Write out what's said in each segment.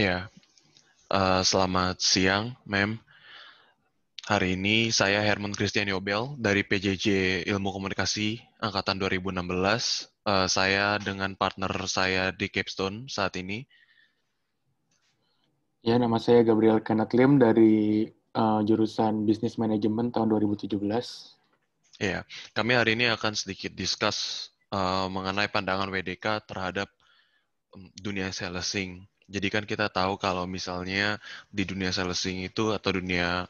Ya, uh, selamat siang, Mem. Hari ini saya Herman Christian Yobel dari PJJ Ilmu Komunikasi Angkatan 2016. Uh, eh, saya dengan partner saya di Capstone saat ini. Ya, nama saya Gabriel Kanatlim dari uh, jurusan Business Management tahun 2017. Ya, kami hari ini akan sedikit discuss uh, mengenai pandangan WDK terhadap mm, dunia selesing. Jadi kan kita tahu kalau misalnya di dunia selling itu atau dunia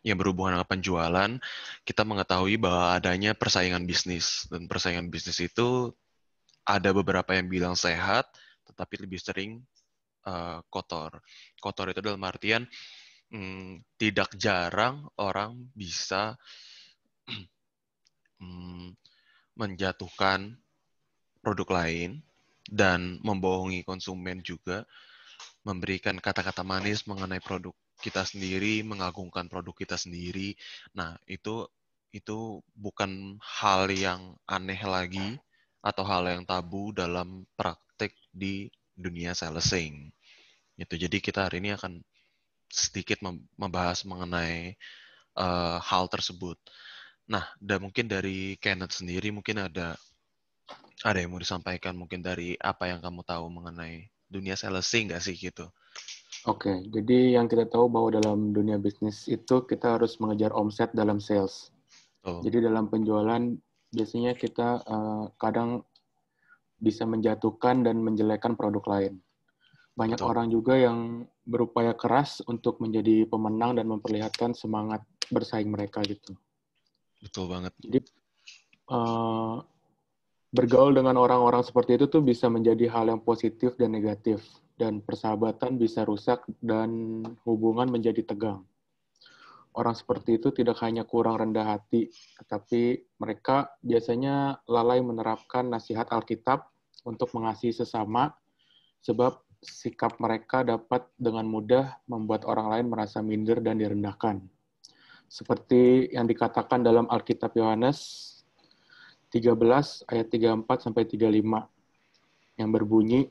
yang berhubungan dengan penjualan, kita mengetahui bahwa adanya persaingan bisnis dan persaingan bisnis itu ada beberapa yang bilang sehat, tetapi lebih sering uh, kotor. Kotor itu dalam artian hmm, tidak jarang orang bisa hmm, menjatuhkan produk lain dan membohongi konsumen juga memberikan kata-kata manis mengenai produk kita sendiri, mengagungkan produk kita sendiri. Nah, itu itu bukan hal yang aneh lagi atau hal yang tabu dalam praktik di dunia selling Itu jadi kita hari ini akan sedikit membahas mengenai uh, hal tersebut. Nah, dan mungkin dari Kenneth sendiri mungkin ada ada yang mau disampaikan mungkin dari apa yang kamu tahu mengenai dunia sales nggak sih gitu? Oke, okay, jadi yang kita tahu bahwa dalam dunia bisnis itu kita harus mengejar omset dalam sales. Oh. Jadi dalam penjualan biasanya kita uh, kadang bisa menjatuhkan dan menjelekan produk lain. Banyak Betul. orang juga yang berupaya keras untuk menjadi pemenang dan memperlihatkan semangat bersaing mereka gitu. Betul banget. Jadi uh, bergaul dengan orang-orang seperti itu tuh bisa menjadi hal yang positif dan negatif dan persahabatan bisa rusak dan hubungan menjadi tegang. Orang seperti itu tidak hanya kurang rendah hati, tetapi mereka biasanya lalai menerapkan nasihat Alkitab untuk mengasihi sesama sebab sikap mereka dapat dengan mudah membuat orang lain merasa minder dan direndahkan. Seperti yang dikatakan dalam Alkitab Yohanes 13 ayat 34 sampai 35 yang berbunyi,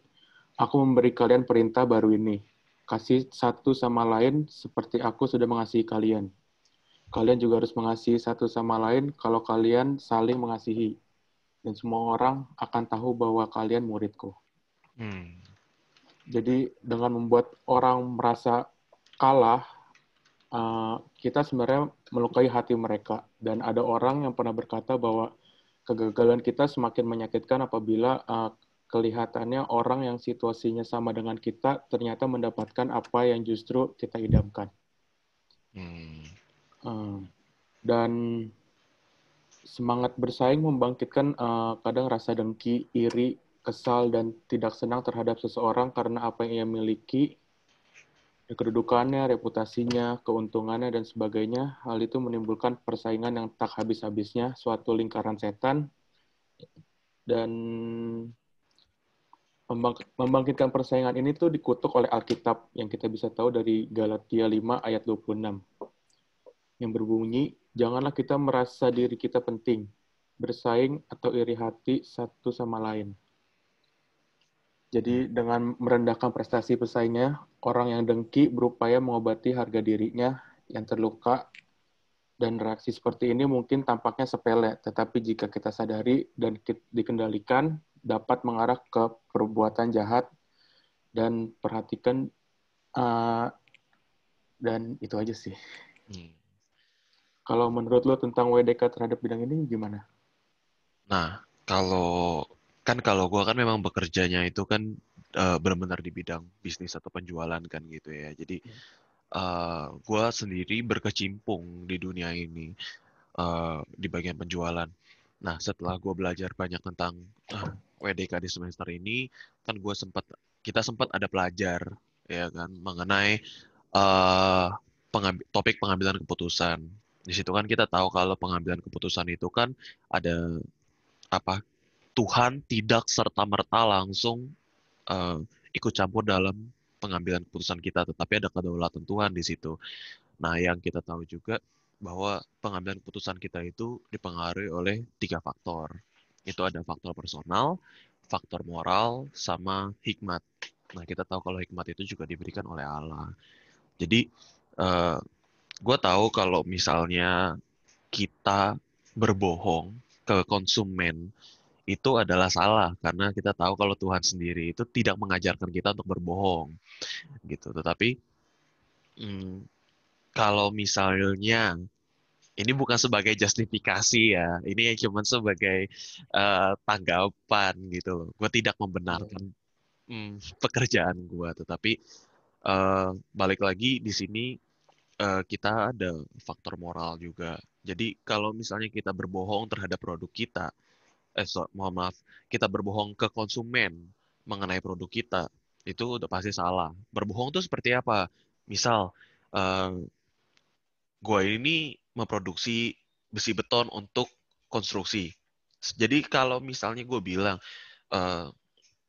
Aku memberi kalian perintah baru ini, kasih satu sama lain seperti aku sudah mengasihi kalian. Kalian juga harus mengasihi satu sama lain kalau kalian saling mengasihi. Dan semua orang akan tahu bahwa kalian muridku. Hmm. Jadi dengan membuat orang merasa kalah, eh, kita sebenarnya melukai hati mereka. Dan ada orang yang pernah berkata bahwa kegagalan kita semakin menyakitkan apabila uh, kelihatannya orang yang situasinya sama dengan kita ternyata mendapatkan apa yang justru kita idamkan. Hmm. Uh, dan semangat bersaing membangkitkan uh, kadang rasa dengki, iri, kesal, dan tidak senang terhadap seseorang karena apa yang ia miliki kedudukannya, reputasinya, keuntungannya, dan sebagainya, hal itu menimbulkan persaingan yang tak habis-habisnya, suatu lingkaran setan, dan membangkitkan persaingan ini tuh dikutuk oleh Alkitab yang kita bisa tahu dari Galatia 5 ayat 26 yang berbunyi janganlah kita merasa diri kita penting bersaing atau iri hati satu sama lain jadi hmm. dengan merendahkan prestasi pesaingnya, orang yang dengki berupaya mengobati harga dirinya yang terluka dan reaksi seperti ini mungkin tampaknya sepele, tetapi jika kita sadari dan dikendalikan dapat mengarah ke perbuatan jahat dan perhatikan uh, dan itu aja sih. Hmm. Kalau menurut lo tentang WDK terhadap bidang ini gimana? Nah, kalau kan kalau gue kan memang bekerjanya itu kan uh, benar-benar di bidang bisnis atau penjualan kan gitu ya. Jadi uh, iya. eh, gue sendiri berkecimpung di dunia ini uh, di bagian penjualan. Nah setelah gue belajar banyak tentang uh, WDK di semester ini, kan gue sempat kita sempat ada pelajar ya kan mengenai uh, pengambil, topik pengambilan keputusan. Di situ kan kita tahu kalau pengambilan keputusan itu kan ada apa Tuhan tidak serta-merta langsung uh, ikut campur dalam pengambilan keputusan kita, tetapi ada kedaulatan Tuhan di situ. Nah, yang kita tahu juga bahwa pengambilan keputusan kita itu dipengaruhi oleh tiga faktor. Itu ada faktor personal, faktor moral, sama hikmat. Nah, kita tahu kalau hikmat itu juga diberikan oleh Allah. Jadi, uh, eh, gue tahu kalau misalnya kita berbohong ke konsumen itu adalah salah karena kita tahu kalau Tuhan sendiri itu tidak mengajarkan kita untuk berbohong gitu tetapi hmm, kalau misalnya ini bukan sebagai justifikasi ya ini cuma sebagai uh, tanggapan gitu loh gue tidak membenarkan iya. hmm, pekerjaan gue tetapi uh, balik lagi di sini eh, kita ada faktor moral juga jadi kalau misalnya kita berbohong terhadap produk kita eh so, mohon maaf kita berbohong ke konsumen mengenai produk kita itu udah pasti salah berbohong tuh seperti apa misal uh, eh, gue ini memproduksi besi beton untuk konstruksi jadi kalau misalnya gue bilang uh,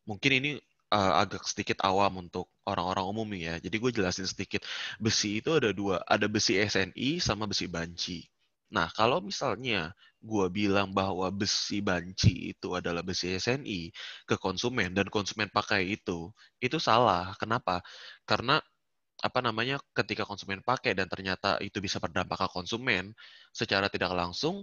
mungkin ini uh, agak sedikit awam untuk orang-orang umum ya. Jadi gue jelasin sedikit. Besi itu ada dua, ada besi SNI sama besi banci. Nah, kalau misalnya gue bilang bahwa besi banci itu adalah besi SNI ke konsumen dan konsumen pakai itu, itu salah. Kenapa? Karena apa namanya ketika konsumen pakai dan ternyata itu bisa berdampak ke konsumen secara tidak langsung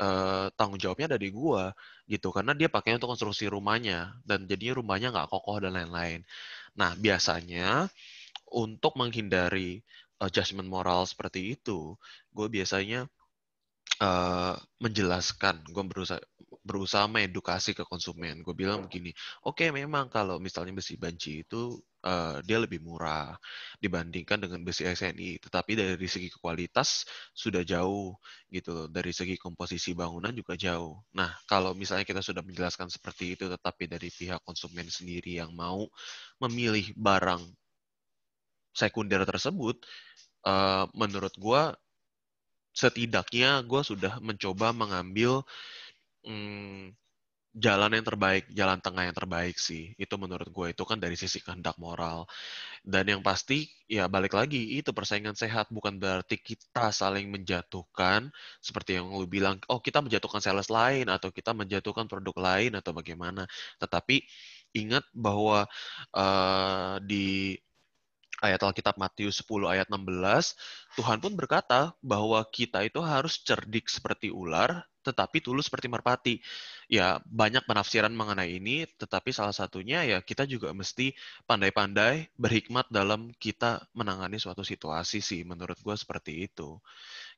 eh, tanggung jawabnya ada di gua gitu karena dia pakai untuk konstruksi rumahnya dan jadinya rumahnya nggak kokoh dan lain-lain. Nah biasanya untuk menghindari uh, judgement moral seperti itu, gue biasanya Eh, menjelaskan, gue berusaha berusaha mengedukasi ke konsumen. Gue bilang begini, oke okay, memang kalau misalnya besi banci itu uh, dia lebih murah dibandingkan dengan besi SNI, tetapi dari segi kualitas sudah jauh gitu, dari segi komposisi bangunan juga jauh. Nah kalau misalnya kita sudah menjelaskan seperti itu, tetapi dari pihak konsumen sendiri yang mau memilih barang sekunder tersebut, uh, menurut gue setidaknya gue sudah mencoba mengambil hmm, jalan yang terbaik, jalan tengah yang terbaik sih. Itu menurut gue itu kan dari sisi kehendak moral. Dan yang pasti ya balik lagi itu persaingan sehat bukan berarti kita saling menjatuhkan seperti yang lu bilang, oh kita menjatuhkan sales lain atau kita menjatuhkan produk lain atau bagaimana. Tetapi ingat bahwa uh, di ayat Alkitab Matius 10 ayat 16, Tuhan pun berkata bahwa kita itu harus cerdik seperti ular, tetapi tulus seperti merpati. Ya, banyak penafsiran mengenai ini, tetapi salah satunya ya kita juga mesti pandai-pandai berhikmat dalam kita menangani suatu situasi sih, menurut gue seperti itu.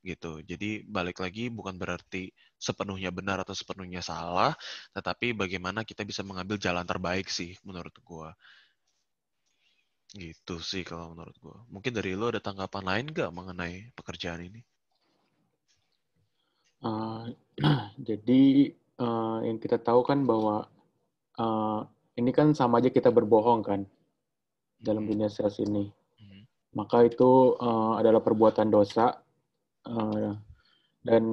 Gitu. Jadi balik lagi bukan berarti sepenuhnya benar atau sepenuhnya salah, tetapi bagaimana kita bisa mengambil jalan terbaik sih, menurut gue. Gitu sih kalau menurut gue. Mungkin dari lo ada tanggapan lain gak mengenai pekerjaan ini? Uh, jadi uh, yang kita tahu kan bahwa uh, ini kan sama aja kita berbohong kan dalam hmm. dunia sales ini. Hmm. Maka itu uh, adalah perbuatan dosa uh, dan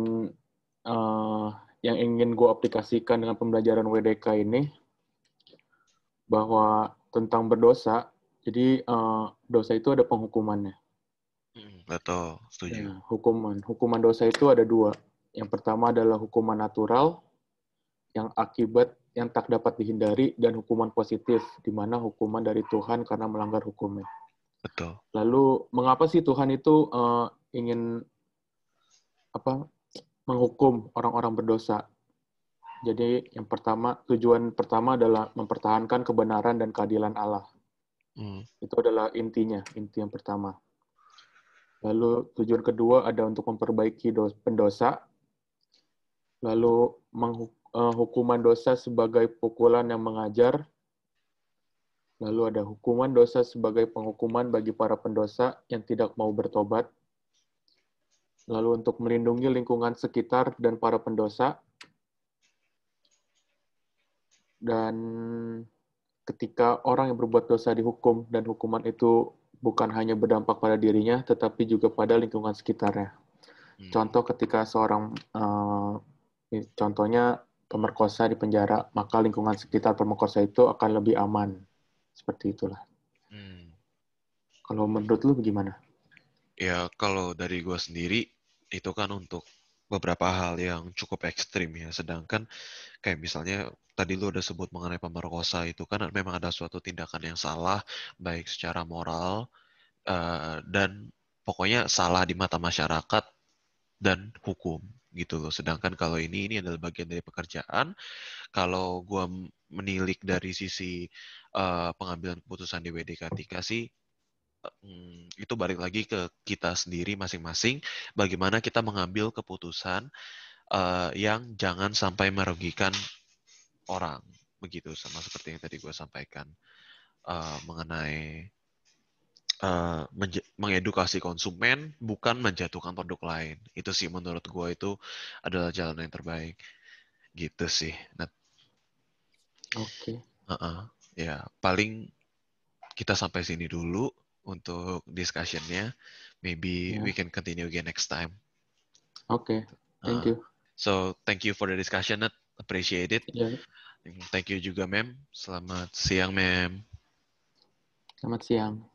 uh, yang ingin gue aplikasikan dengan pembelajaran WDK ini bahwa tentang berdosa jadi uh, dosa itu ada penghukumannya. Hmm. Betul, setuju. Ya, hukuman. Hukuman dosa itu ada dua. Yang pertama adalah hukuman natural, yang akibat yang tak dapat dihindari, dan hukuman positif, di mana hukuman dari Tuhan karena melanggar hukumnya. Betul. Lalu, mengapa sih Tuhan itu uh, ingin apa menghukum orang-orang berdosa? Jadi yang pertama, tujuan pertama adalah mempertahankan kebenaran dan keadilan Allah. Hmm. Itu adalah intinya, inti yang pertama. Lalu tujuan kedua ada untuk memperbaiki dosa pendosa. Lalu eh, hukuman dosa sebagai pukulan yang mengajar. Lalu ada hukuman dosa sebagai penghukuman bagi para pendosa yang tidak mau bertobat. Lalu untuk melindungi lingkungan sekitar dan para pendosa. Dan ketika orang yang berbuat dosa dihukum dan hukuman itu bukan hanya berdampak pada dirinya, tetapi juga pada lingkungan sekitarnya. Hmm. Contoh ketika seorang, uh, contohnya pemerkosa di penjara, maka lingkungan sekitar pemerkosa itu akan lebih aman. Seperti itulah. Hmm. Kalau menurut lu bagaimana? Ya kalau dari gue sendiri, itu kan untuk beberapa hal yang cukup ekstrim ya. Sedangkan kayak misalnya tadi lu udah sebut mengenai pemerkosa itu kan memang ada suatu tindakan yang salah baik secara moral uh, dan pokoknya salah di mata masyarakat dan hukum gitu loh. Sedangkan kalau ini ini adalah bagian dari pekerjaan. Kalau gua menilik dari sisi uh, pengambilan keputusan di WDK sih Hmm, itu balik lagi ke kita sendiri masing-masing, bagaimana kita mengambil keputusan uh, yang jangan sampai merugikan orang, begitu sama seperti yang tadi gue sampaikan uh, mengenai uh, mengedukasi konsumen bukan menjatuhkan produk lain. Itu sih menurut gue itu adalah jalan yang terbaik, gitu sih. Nah, Oke. Okay. Uh -uh. Ya paling kita sampai sini dulu untuk discussionnya. Maybe yeah. we can continue again next time. Okay, ah, thank uh, you. So thank you for the discussion, Nat. Appreciate it. Yeah. Thank you juga, Mem. Selamat siang, Mem. Selamat siang.